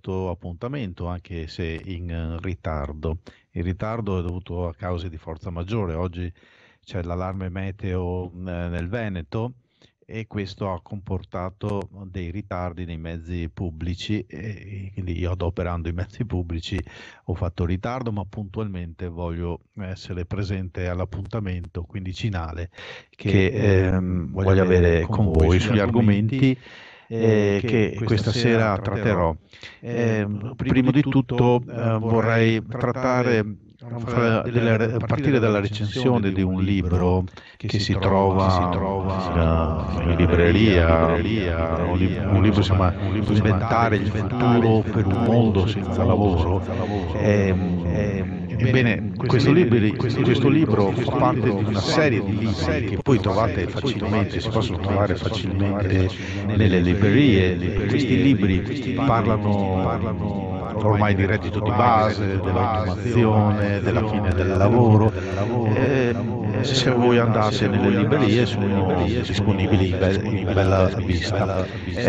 corretto appuntamento, anche se in eh, ritardo. Il ritardo è dovuto a cause di forza maggiore. Oggi c'è l'allarme meteo mm, eh, nel Veneto e questo ha comportato dei ritardi nei mezzi pubblici e quindi io adoperando i mezzi pubblici ho fatto ritardo ma puntualmente voglio essere presente all'appuntamento quindicinale che, che ehm, ehm voglio avere con voi sugli argomenti, argomenti eh, eh, che questa sera tratterò. Eh, eh, prima di tutto eh, eh vorrei trattare fra, delle, partire dalla recensione di un libro che, si, trova, in, libreria, un, libro, un libro Inventare il futuro per un mondo senza lavoro. È, è, Ebbene, questo, libri, questo libro, fa parte di una serie di libri che poi trovate facilmente, si possono trovare facilmente nelle librerie. Questi libri parlano ormai di reddito di base, dell'automazione, della fine del lavoro. Eh, se voi andate nelle librerie sono disponibili in, be- in bella vista. Eh,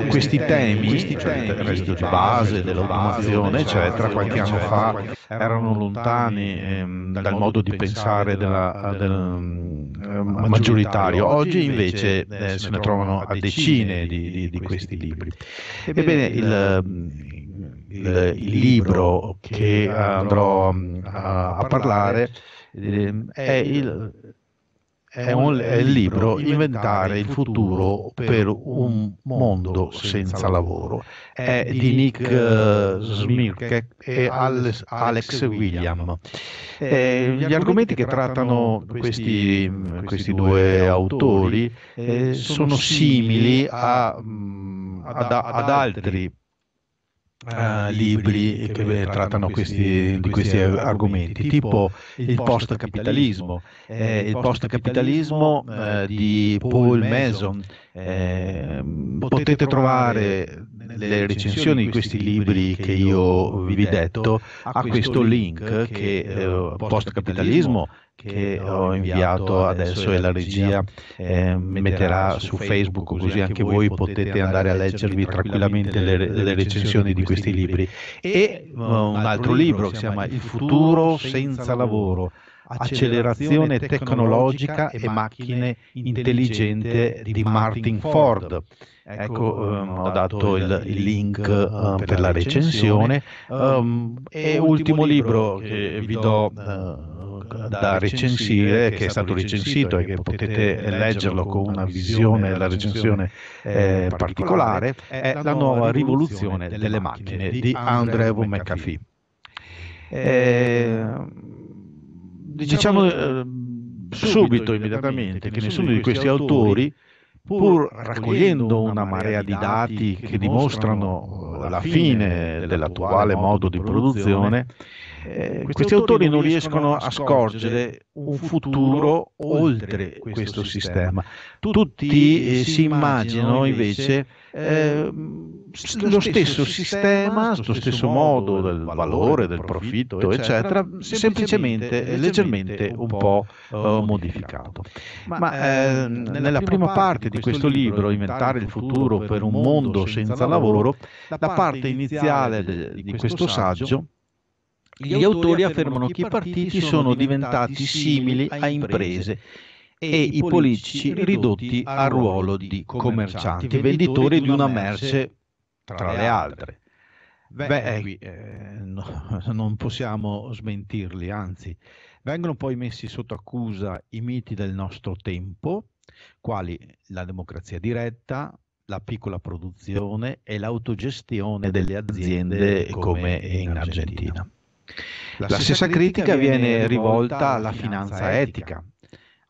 eh questi temi, cioè il reddito di base, dell'automazione, eccetera, qualche anno fa erano lontani ehm, ehm dal modo di pensare della, del, ehm, ehm, maggioritario. Oggi invece eh, eh se ne trovano a decine di, di, di questi libri. Ebbene, il il, libro che andrò a parlare Ehm, è il, è, un, è il libro Inventare il futuro per un mondo senza lavoro. È di Nick uh, eh, eh, Smirke e Alex, Alex William. Eh, eh, gli argomenti che trattano questi, mm, questi due autori eh, sono simili mm, a, ad, ad altri Uh, libri che, che trattano questi, di questi argomenti, tipo il post-capitalismo, eh, eh, il post-capitalismo eh, eh di Paul Mason. Eh, potete trovare nelle recensioni di questi libri che io vi detto a questo link che eh, eh Postcapitalismo che ho inviato adesso e la regia eh, eh, metterà su Facebook così anche voi potete andare a leggervi tranquillamente le, le recensioni di questi libri e eh, un altro libro che si chiama Il futuro senza lavoro accelerazione tecnologica e macchine intelligente di Martin Ford. Ecco, um, ho dato il, il link uh, per la recensione. Um, e ultimo libro che vi do uh, da recensire, che è stato recensito e che potete leggerlo con una visione della recensione eh, particolare, è La nuova rivoluzione delle macchine di Andrew McAfee. Eh, diciamo, diciamo eh, ehm, subito, immediatamente, che nessuno di questi autori, pur raccogliendo una marea di dati che dimostrano la fine dell'attuale modo di produzione, eh, questi autori non riescono a scorgere un futuro oltre questo sistema. Tutti eh, eh, si immaginano invece eh, eh lo stesso sistema, lo stesso modo del valore, del profitto, eccetera, semplicemente, leggermente un po' modificato. Ma ehm, nella prima parte di questo libro, Inventare il futuro per un mondo senza lavoro, la parte iniziale di questo saggio gli autori affermano che i partiti sono diventati simili a imprese e i politici ridotti al ruolo di commercianti, venditori di una merce tra le altre. Beh, eh, eh, no, non possiamo smentirli, anzi, vengono poi messi sotto accusa i miti del nostro tempo, quali la democrazia diretta, la piccola produzione e l'autogestione delle aziende come in Argentina. La, la stessa critica viene rivolta alla finanza etica,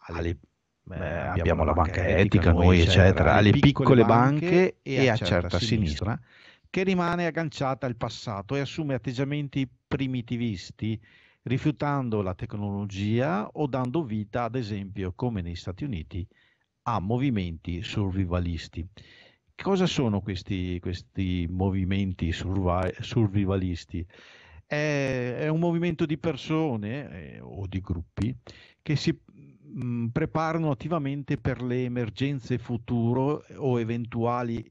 alle, beh, abbiamo la banca etica, noi eccetera, alle piccole banche e a certa sinistra che rimane agganciata al passato e assume atteggiamenti primitivisti, rifiutando la tecnologia o dando vita, ad esempio, come negli Stati Uniti, a movimenti survivalisti. Cosa sono questi, questi movimenti survivalisti? è, è un movimento di persone eh, o di gruppi che si mh, mm, preparano attivamente per le emergenze future eh, o eventuali,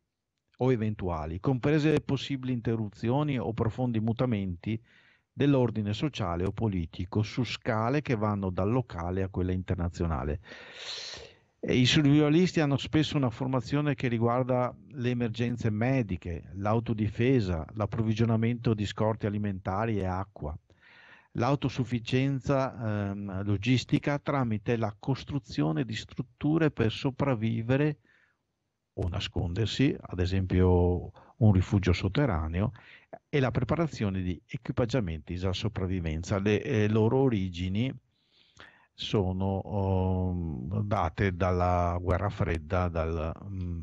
o eventuali, comprese possibili interruzioni o profondi mutamenti dell'ordine sociale o politico su scale che vanno dal locale a quella internazionale. I survivalisti hanno spesso una formazione che riguarda le emergenze mediche, l'autodifesa, l'approvvigionamento di scorte alimentari e acqua, l'autosufficienza ehm, logistica tramite la costruzione di strutture per sopravvivere o nascondersi, ad esempio un rifugio sotterraneo, e la preparazione di equipaggiamenti da sopravvivenza. Le eh, loro origini sono oh, date dalla guerra fredda, dal, mh, mm,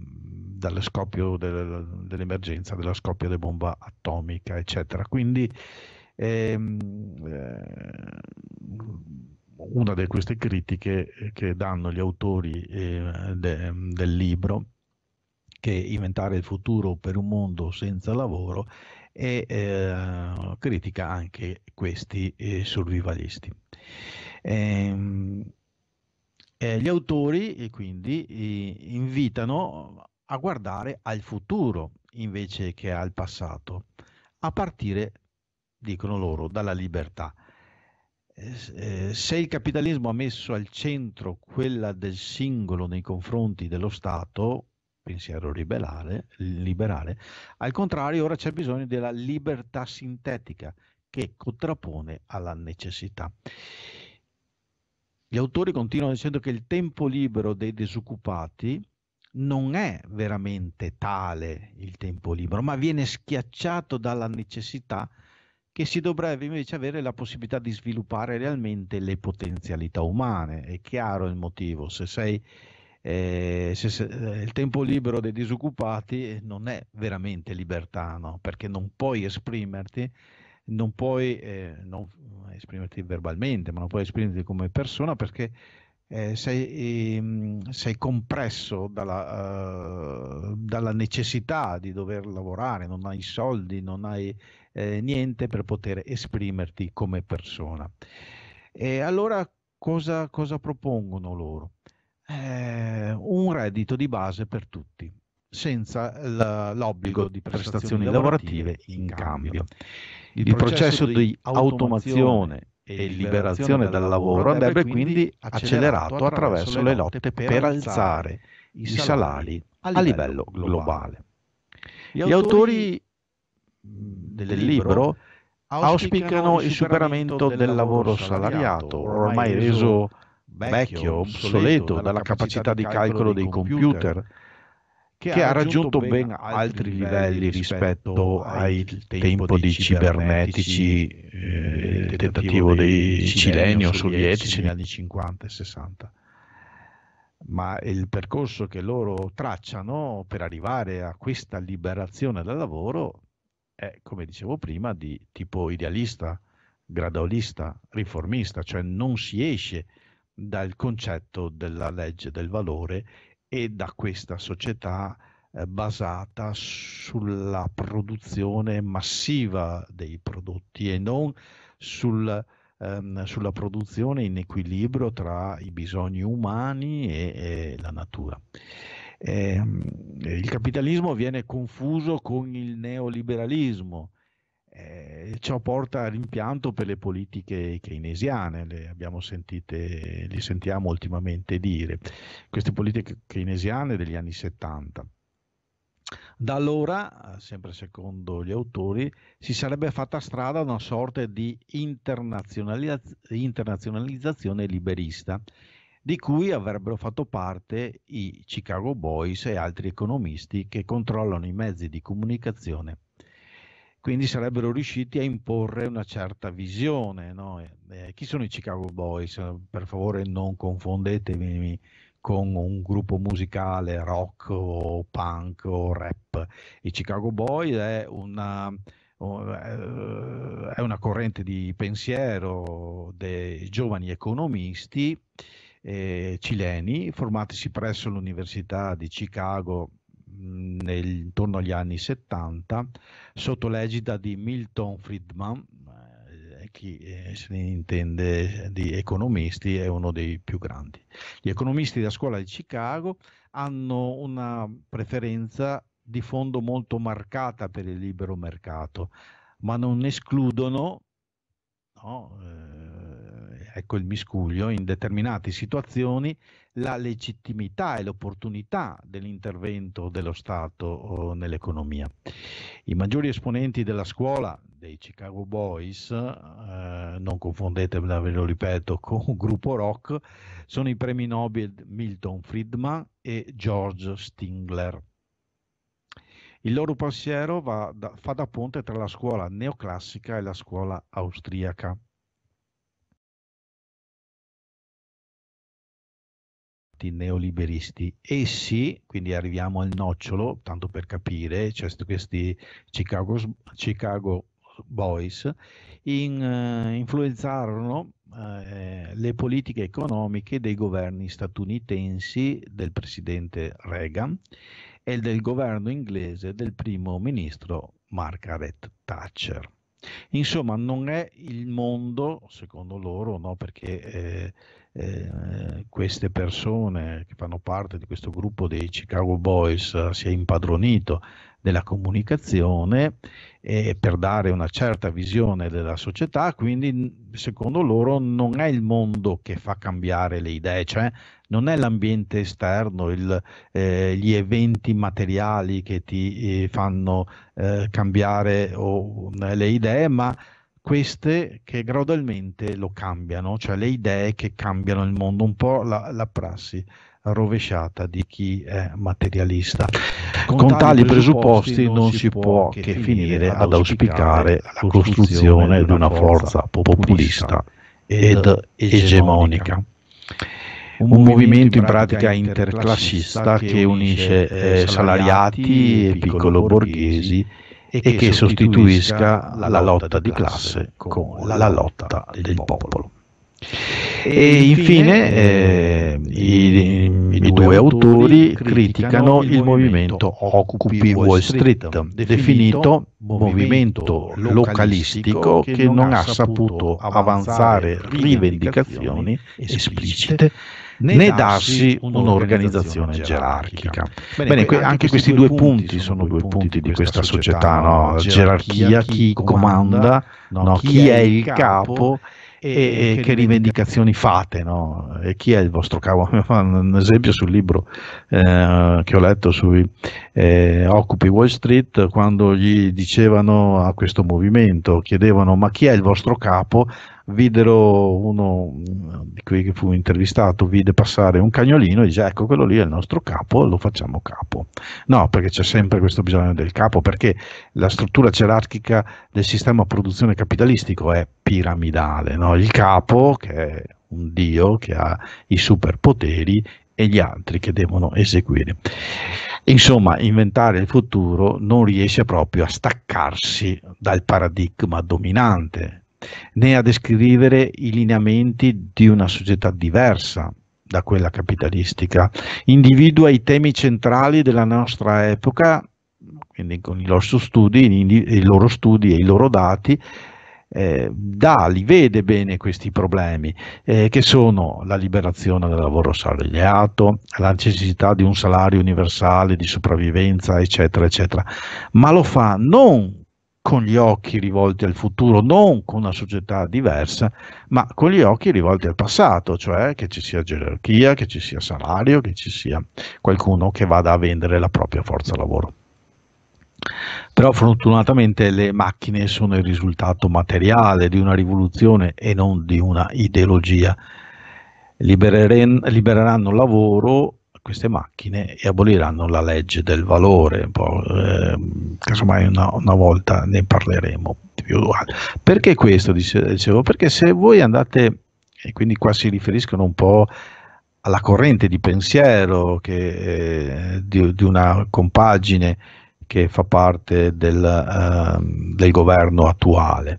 dallo scoppio del, dell'emergenza, dalla scoppio della bomba atomica, eccetera. Quindi ehm, eh, una di queste critiche che danno gli autori eh, de, del libro che inventare il futuro per un mondo senza lavoro e eh, critica anche questi eh, survivalisti. Eh, eh, gli autori quindi invitano a guardare al futuro invece che al passato, a partire, dicono loro, dalla libertà. Eh, eh, se il capitalismo ha messo al centro quella del singolo nei confronti dello Stato, pensiero ribelare, liberale, al contrario ora c'è bisogno della libertà sintetica che contrappone alla necessità. Gli autori continuano dicendo che il tempo libero dei disoccupati non è veramente tale il tempo libero, ma viene schiacciato dalla necessità che si dovrebbe invece avere la possibilità di sviluppare realmente le potenzialità umane. È chiaro il motivo, se sei eh, se, se, eh, il tempo libero dei disoccupati non è veramente libertano perché non puoi esprimerti non puoi eh, non esprimerti verbalmente, ma non puoi esprimerti come persona perché eh, sei, ehm, sei, compresso dalla, uh, dalla, necessità di dover lavorare, non hai soldi, non hai eh, niente per poter esprimerti come persona. E allora cosa, cosa propongono loro? Eh, un reddito di base per tutti senza l'obbligo di prestazioni lavorative in cambio. Il processo di automazione e liberazione dal lavoro andrebbe quindi accelerato attraverso le lotte per alzare i salari a livello globale. Gli autori del libro auspicano il superamento del lavoro salariato, ormai reso vecchio, obsoleto dalla capacità di calcolo dei computer che, che ha raggiunto ben altri livelli rispetto al tempo dei cibernetici, eh, eh, il tentativo dei cilenio sovietici negli anni 50 e 60 ma il percorso che loro tracciano per arrivare a questa liberazione dal lavoro è, come dicevo prima, di tipo idealista, gradualista, riformista, cioè non si esce dal concetto della legge del valore e da questa società eh, basata sulla produzione massiva dei prodotti e non sul, ehm, sulla produzione in equilibrio tra i bisogni umani e, e la natura. Eh, il capitalismo viene confuso con il neoliberalismo eh, ciò porta a rimpianto per le politiche keynesiane, le abbiamo sentite, li sentiamo ultimamente dire, queste politiche keynesiane degli anni 70. Da allora, sempre secondo gli autori, si sarebbe fatta strada una sorta di internazionalizz- internazionalizzazione liberista, di cui avrebbero fatto parte i Chicago Boys e altri economisti che controllano i mezzi di comunicazione quindi sarebbero riusciti a imporre una certa visione. No? Eh, chi sono i Chicago Boys? Per favore non confondetemi con un gruppo musicale rock o punk o rap. I Chicago Boys è una, eh, è una corrente di pensiero dei giovani economisti eh, cileni formatisi presso l'Università di Chicago nel, intorno agli anni 70 sotto l'egida di Milton Friedman, eh, eh, chi eh, se ne intende eh, di economisti è uno dei più grandi. Gli economisti della scuola di Chicago hanno una preferenza di fondo molto marcata per il libero mercato, ma non escludono no, eh, ecco il miscuglio, in determinate situazioni la legittimità e l'opportunità dell'intervento dello Stato nell'economia. I maggiori esponenti della scuola dei Chicago Boys, eh, non confondetevela, ve lo ripeto, con gruppo rock, sono i premi Nobel Milton Friedman e George Stingler. Il loro pensiero da, fa da ponte tra la scuola neoclassica e la scuola austriaca. stati neoliberisti. Essi, quindi arriviamo al nocciolo, tanto per capire, cioè questi Chicago, Chicago Boys, in, eh, influenzarono eh, le politiche economiche dei governi statunitensi del presidente Reagan e del governo inglese del primo ministro Margaret Thatcher. Insomma, non è il mondo, secondo loro, no? perché eh, eh, queste persone che fanno parte di questo gruppo dei Chicago Boys eh, si è impadronito della comunicazione eh, per dare una certa visione della società, quindi secondo loro non è il mondo che fa cambiare le idee, cioè non è l'ambiente esterno, il, eh, gli eventi materiali che ti eh, fanno cambiare o, le idee, ma queste che gradualmente lo cambiano, cioè le idee che cambiano il mondo, un po' la, la prassi rovesciata di chi è materialista. Con, Con tali presupposti, presupposti non si può che finire ad auspicare la costruzione di una forza populista ed egemonica. Un, un movimento in pratica interclassista, interclassista che unisce eh, eh salariati e piccolo borghesi e che, che sostituisca la lotta di classe con la, la lotta del popolo. E infine eh, i, i, due autori criticano il movimento Occupy Wall Street, definito movimento localistico che non ha saputo avanzare rivendicazioni esplicite né, né darsi un'organizzazione gerarchica. gerarchica. Bene, Bene, anche questi due punti sono due punti di questa società, no? gerarchia, chi comanda, no? chi è il capo e, e, che rivendicazioni fate, no? E chi è il vostro capo? Un esempio sul libro eh, che ho letto sui eh, Occupy Wall Street, quando gli dicevano a questo movimento, chiedevano ma chi è il vostro capo? videro uno di quelli che fu intervistato, vide passare un cagnolino e dice ecco quello lì è il nostro capo, lo facciamo capo. No, perché c'è sempre questo bisogno del capo, perché la struttura gerarchica del sistema produzione capitalistico è piramidale, no? il capo che è un dio che ha i superpoteri e gli altri che devono eseguire. Insomma, inventare il futuro non riesce proprio a staccarsi dal paradigma dominante, né a descrivere i lineamenti di una società diversa da quella capitalistica. Individua i temi centrali della nostra epoca, quindi con i loro studi, i loro studi e i loro dati, eh, dà, li vede bene questi problemi, eh, che sono la liberazione del lavoro salariato, la necessità di un salario universale, di sopravvivenza, eccetera, eccetera. Ma lo fa non con gli occhi rivolti al futuro, non con una società diversa, ma con gli occhi rivolti al passato, cioè che ci sia gerarchia, che ci sia salario, che ci sia qualcuno che vada a vendere la propria forza lavoro. Però fortunatamente le macchine sono il risultato materiale di una rivoluzione e non di una ideologia. Libereren, libereranno lavoro queste macchine e aboliranno la legge del valore, eh, casomai una, una, volta ne parleremo di più. Perché questo dicevo? Perché se voi andate, e quindi qua si riferiscono un po' alla corrente di pensiero che, eh, di, di, una compagine che fa parte del, uh, del governo attuale.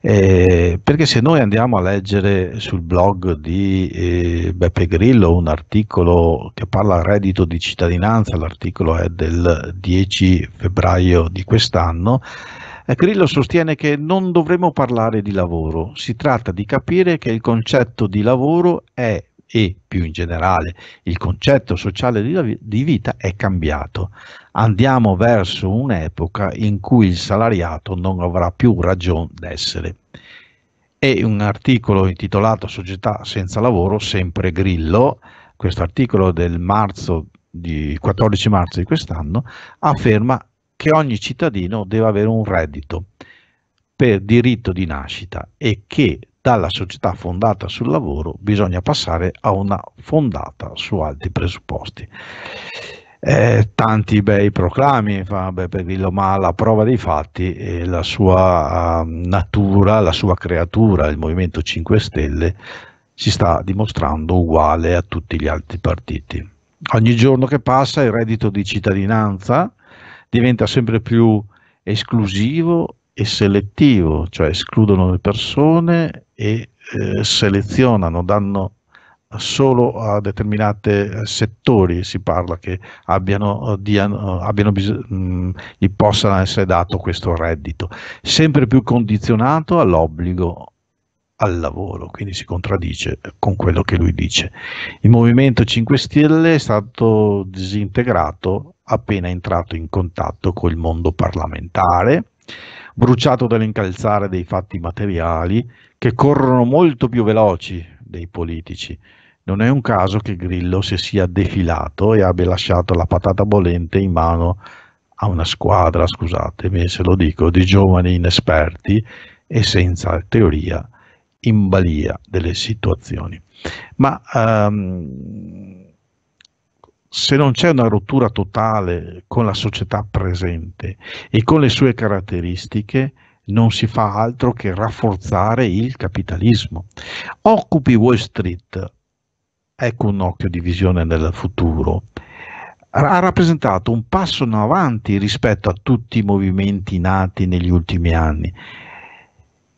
Eh, perché se noi andiamo a leggere sul blog di eh, Beppe Grillo un articolo che parla reddito di cittadinanza, l'articolo è del 10 febbraio di quest'anno, eh, Grillo sostiene che non dovremmo parlare di lavoro, si tratta di capire che il concetto di lavoro è e più in generale il concetto sociale di, di vita è cambiato. Andiamo verso un'epoca in cui il salariato non avrà più ragione d'essere. E un articolo intitolato Società senza lavoro, sempre Grillo, questo articolo del marzo di 14 marzo di quest'anno, afferma che ogni cittadino deve avere un reddito per diritto di nascita e che dalla società fondata sul lavoro bisogna passare a una fondata su altri presupposti. Eh, tanti bei proclami fa Beppe Grillo, ma la prova dei fatti è la sua uh, natura, la sua creatura, il Movimento 5 Stelle, si sta dimostrando uguale a tutti gli altri partiti. Ogni giorno che passa il reddito di cittadinanza diventa sempre più esclusivo e selettivo, cioè escludono le persone e eh, selezionano, danno solo a determinati eh, settori si parla che abbiano, eh, diano, eh, abbiano bis- mh, gli possa essere dato questo reddito, sempre più condizionato all'obbligo al lavoro, quindi si contraddice con quello che lui dice. Il Movimento 5 Stelle è stato disintegrato appena entrato in contatto col mondo parlamentare bruciato dall'incalzare dei fatti materiali che corrono molto più veloci dei politici. Non è un caso che Grillo si sia defilato e abbia lasciato la patata bollente in mano a una squadra, scusatemi se lo dico, di giovani inesperti e senza teoria in balia delle situazioni. Ma um, se non c'è una rottura totale con la società presente e con le sue caratteristiche, non si fa altro che rafforzare il capitalismo. Occupi Wall Street, ecco un occhio di visione nel futuro, ha rappresentato un passo in avanti rispetto a tutti i movimenti nati negli ultimi anni.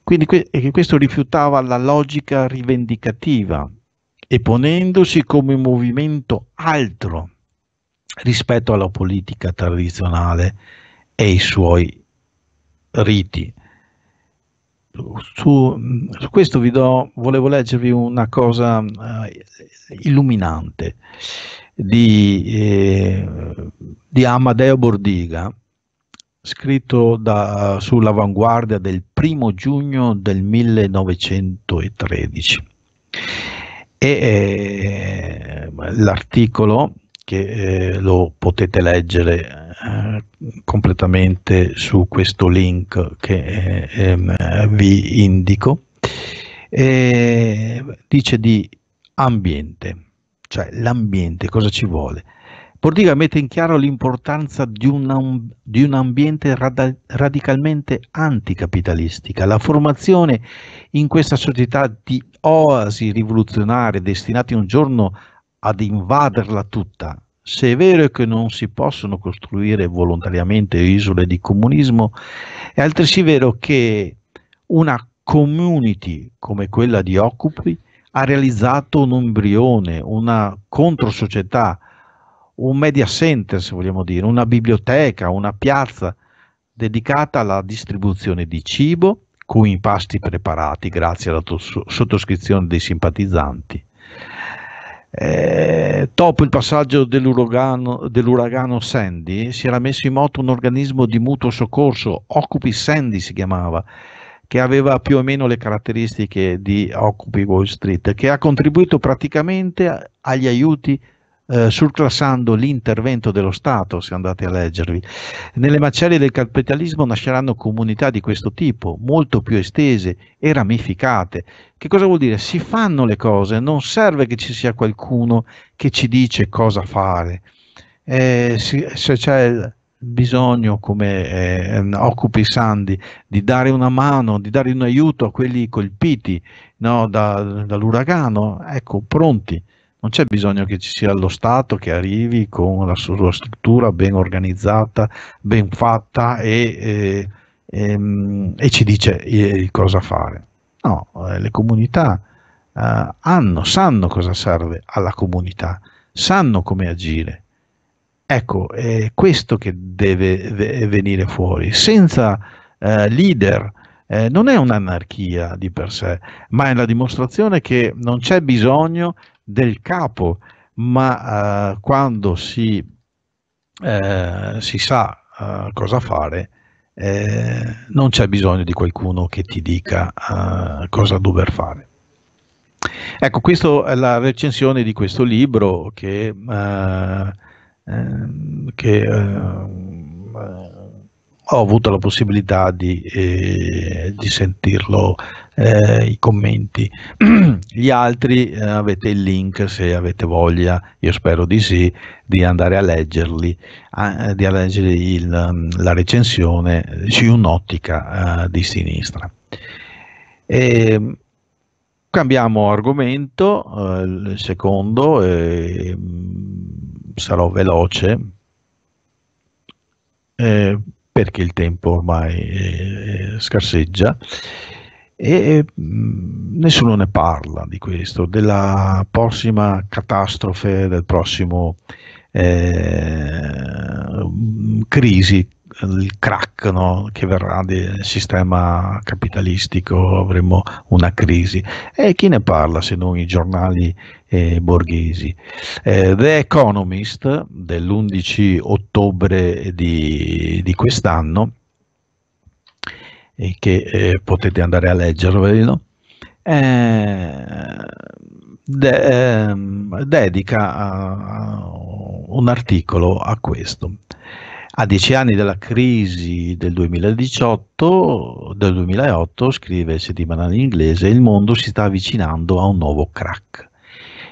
Quindi questo rifiutava la logica rivendicativa e ponendosi come movimento altro rispetto alla politica tradizionale e i suoi riti. Su, su questo vi do, volevo leggervi una cosa eh, illuminante di, eh, di, Amadeo Bordiga, scritto da, sull'avanguardia del primo giugno del 1913 e eh, l'articolo che eh, lo potete leggere eh, completamente su questo link che eh, ehm, vi indico dice di ambiente cioè l'ambiente cosa ci vuole Pordiga mette in chiaro l'importanza di, di, un ambiente rad radicalmente anticapitalistica. La formazione in questa società di oasi rivoluzionarie destinati un giorno ad invaderla tutta. Se è vero che non si possono costruire volontariamente isole di comunismo, è altresì vero che una community come quella di Occupy ha realizzato un embrione, una controsocietà, un media center, se vogliamo dire, una biblioteca, una piazza dedicata alla distribuzione di cibo, con impasti preparati grazie alla sottoscrizione dei simpatizzanti. Eh, dopo il passaggio dell'uragano, dell'uragano Sandy si era messo in moto un organismo di mutuo soccorso, Occupy Sandy si chiamava, che aveva più o meno le caratteristiche di Occupy Wall Street, che ha contribuito praticamente agli aiuti eh, surclassando l'intervento dello Stato, se andate a leggervi. Nelle macerie del capitalismo nasceranno comunità di questo tipo, molto più estese e ramificate. Che cosa vuol dire? Si fanno le cose, non serve che ci sia qualcuno che ci dice cosa fare. Eh, se c'è bisogno, come eh, Occupi Sandi, di dare una mano, di dare un aiuto a quelli colpiti no, da, dall'uragano, ecco, pronti non c'è bisogno che ci sia lo Stato che arrivi con la sua struttura ben organizzata, ben fatta e, e, e, ehm, e ci dice cosa fare. No, eh, le comunità eh, hanno, sanno cosa serve alla comunità, sanno come agire. Ecco, è questo che deve venire fuori. Senza eh, leader eh, non è un'anarchia di per sé, ma è la dimostrazione che non c'è bisogno del capo, ma eh, quando si, eh, si sa eh, cosa fare, eh, non c'è bisogno di qualcuno che ti dica eh, cosa dover fare. Ecco, questa è la recensione di questo libro che, eh, ehm, che ehm, ho avuto la possibilità di, eh, di sentirlo eh, i commenti. Gli altri eh, avete il link se avete voglia, io spero di sì, di andare a leggerli, a, eh, di leggere il, mm, la recensione eh, su un'ottica eh, di sinistra. E, ehm, cambiamo argomento, eh, il secondo, mm, sarò veloce perché il tempo ormai scarseggia e mm, nessuno ne parla di questo, della prossima catastrofe, del prossimo eh, crisi, il crack no? che verrà del sistema capitalistico, avremo una crisi. E chi ne parla se non i giornali eh, borghesi? Eh, The Economist dell'11 ottobre di, di quest'anno e che eh, potete andare a leggervelo, eh, de, ehm, dedica a, a un articolo a questo. A dieci anni dalla crisi del 2018, del 2008, scrive il settimanale in inglese, il mondo si sta avvicinando a un nuovo crack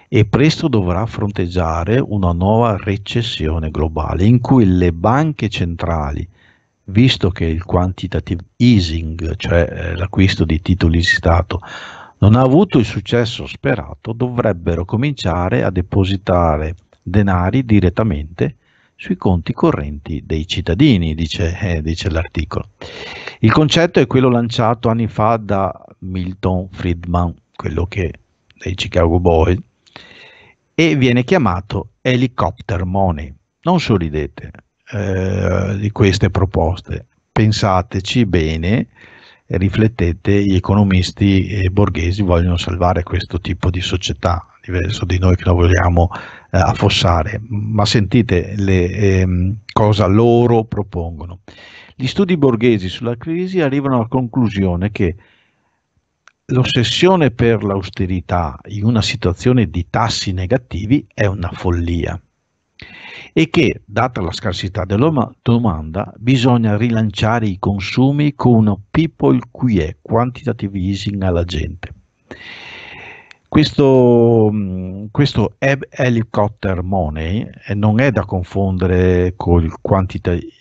e presto dovrà fronteggiare una nuova recessione globale in cui le banche centrali visto che il quantitative easing, cioè eh, l'acquisto di titoli di Stato, non ha avuto il successo sperato, dovrebbero cominciare a depositare denari direttamente sui conti correnti dei cittadini, dice, eh, dice l'articolo. Il concetto è quello lanciato anni fa da Milton Friedman, quello che dei Chicago Boy, e viene chiamato helicopter money. Non sorridete, eh, di queste proposte. Pensateci bene, riflettete, gli economisti eh, borghesi vogliono salvare questo tipo di società, diverso di noi che la vogliamo eh, affossare, ma sentite le, ehm, cosa loro propongono. Gli studi borghesi sulla crisi arrivano alla conclusione che l'ossessione per l'austerità in una situazione di tassi negativi è una follia e che, data la scarsità della domanda, bisogna rilanciare i consumi con una people QE, quantitative easing alla gente. Questo, mm, questo helicopter money eh, non è da confondere con il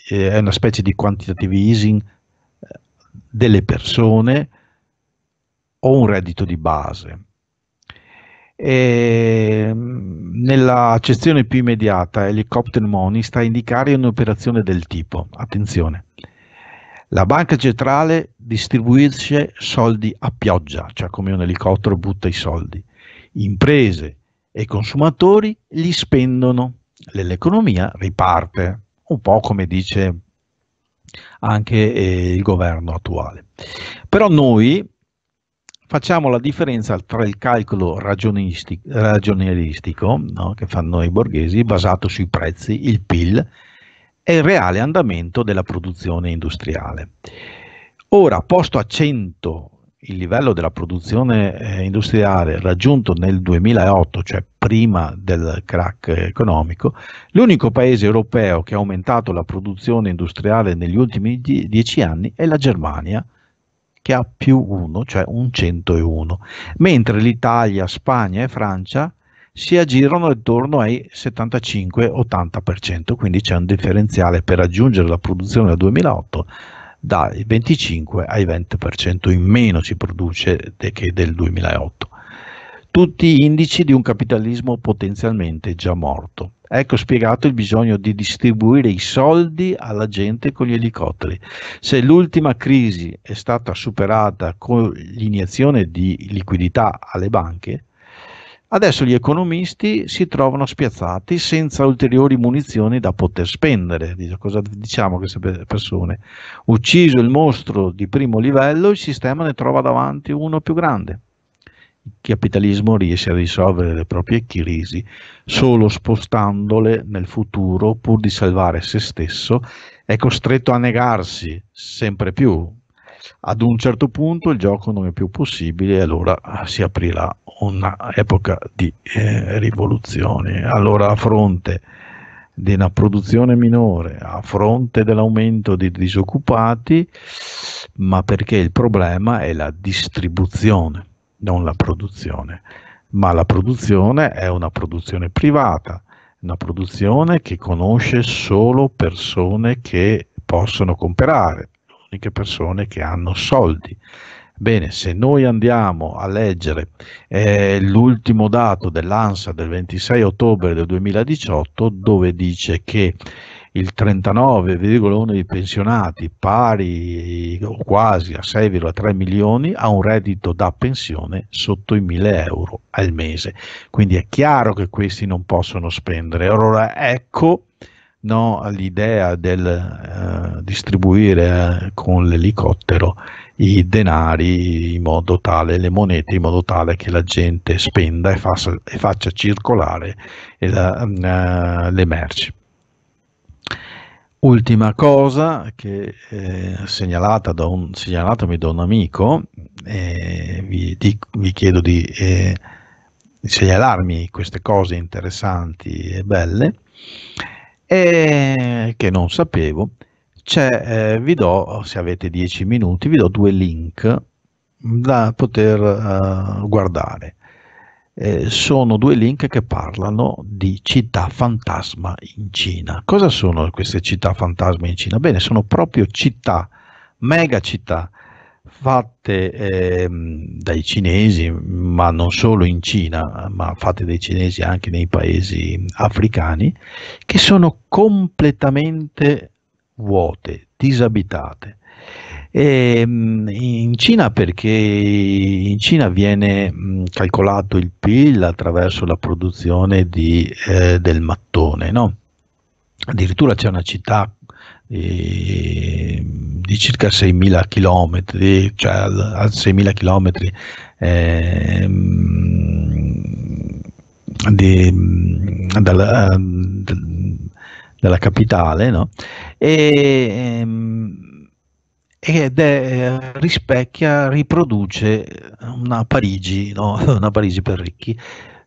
eh, è una specie di quantitative easing eh, delle persone o un reddito di base e ehm, nella accezione più immediata, helicopter money sta a indicare un'operazione del tipo. Attenzione. La banca centrale distribuisce soldi a pioggia, cioè come un elicottero butta i soldi. Imprese e consumatori li spendono e l'economia riparte, un po' come dice anche eh, il governo attuale. Però noi facciamo la differenza tra il calcolo ragionieristico no, che fanno i borghesi basato sui prezzi, il PIL e il reale andamento della produzione industriale. Ora, posto a 100 il livello della produzione eh, industriale raggiunto nel 2008, cioè prima del crack economico, l'unico paese europeo che ha aumentato la produzione industriale negli ultimi dieci anni è la Germania, che ha più 1, cioè un 101, mentre l'Italia, Spagna e Francia si aggirano intorno ai 75-80%, quindi c'è un differenziale per raggiungere la produzione del 2008 dai 25 ai 20% in meno si produce che del 2008. Tutti indici di un capitalismo potenzialmente già morto. Ecco spiegato il bisogno di distribuire i soldi alla gente con gli elicotteri. Se l'ultima crisi è stata superata con l'iniezione di liquidità alle banche, Adesso gli economisti si trovano spiazzati senza ulteriori munizioni da poter spendere. Cosa diciamo a queste persone? Ucciso il mostro di primo livello, il sistema ne trova davanti uno più grande il capitalismo riesce a risolvere le proprie crisi solo spostandole nel futuro pur di salvare se stesso, è costretto a negarsi sempre più. Ad un certo punto il gioco non è più possibile e allora si aprirà un'epoca di eh, rivoluzioni. Allora a fronte di una produzione minore, a fronte dell'aumento dei disoccupati, ma perché il problema è la distribuzione non la produzione, ma la produzione è una produzione privata, una produzione che conosce solo persone che possono comprare, uniche persone che hanno soldi. Bene, se noi andiamo a leggere eh, l'ultimo dato dell'ANSA del 26 ottobre del 2018, dove dice che il 39,1 dei pensionati, pari o quasi a 6,3 milioni, ha un reddito da pensione sotto i 1000 euro al mese. Quindi è chiaro che questi non possono spendere. Allora ecco no, l'idea del eh, distribuire eh, con l'elicottero i denari, in modo tale, le monete, in modo tale che la gente spenda e, fa, e faccia circolare eh, la, eh, le merci. Ultima cosa che eh, segnalata da un, segnalatami da un amico, eh, vi, dico, vi, chiedo di, eh, di, segnalarmi queste cose interessanti e belle, e che non sapevo, eh, vi do, se avete 10 minuti, vi do due link da poter eh, guardare eh, sono due link che parlano di città fantasma in Cina. Cosa sono queste città fantasma in Cina? Bene, sono proprio città, mega città, fatte eh, dai cinesi, ma non solo in Cina, ma fatte dai cinesi anche nei paesi africani, che sono completamente vuote, disabitate e, ehm, in Cina perché in Cina viene calcolato il PIL attraverso la produzione di, eh, del mattone, no? addirittura c'è una città eh, di circa 6.000 km, cioè a 6.000 km eh, di, dalla, dalla, capitale, no? e, ehm, ed è, eh, rispecchia, riproduce una Parigi, no? una Parigi per ricchi.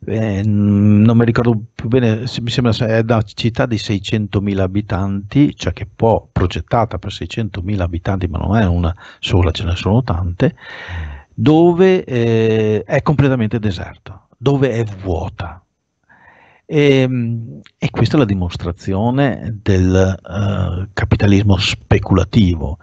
Eh, non mi ricordo più bene, mi sembra è una città di 600.000 abitanti, cioè che può, progettata per 600.000 abitanti, ma non è una sola, ce ne sono tante, dove eh, è completamente deserta, dove è vuota. E, ehm, e, questa è la dimostrazione del eh, capitalismo speculativo,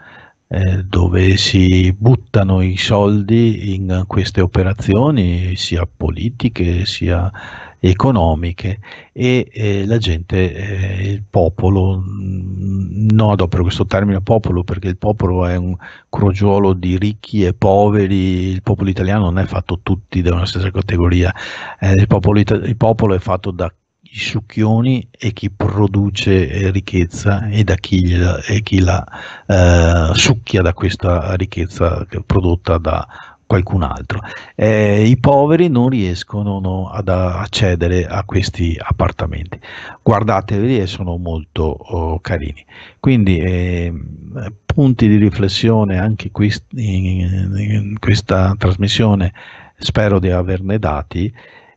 eh, dove si buttano i soldi in queste operazioni, sia politiche sia economiche, e eh, la gente, eh, il popolo, mm, non adopero questo termine popolo perché il popolo è un crogiolo di ricchi e poveri, il popolo italiano non è fatto tutti da una stessa categoria, eh, il popolo, il popolo è fatto da i succhioni e chi produce ricchezza e da chi, e chi la eh, succhia da questa ricchezza prodotta da qualcun altro. Eh, I poveri non riescono no, ad accedere a questi appartamenti. Guardateveli e eh, sono molto oh, carini. Quindi eh, punti di riflessione anche quest- in, in questa trasmissione, spero di averne dati.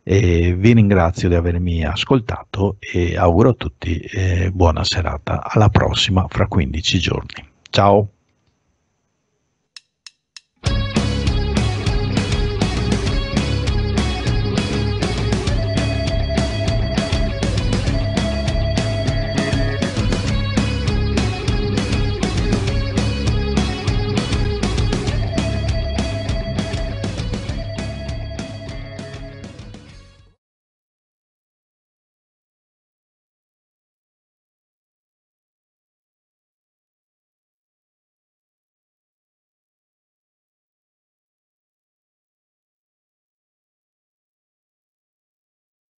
E vi ringrazio di avermi ascoltato e auguro a tutti eh, buona serata. Alla prossima fra 15 giorni. Ciao!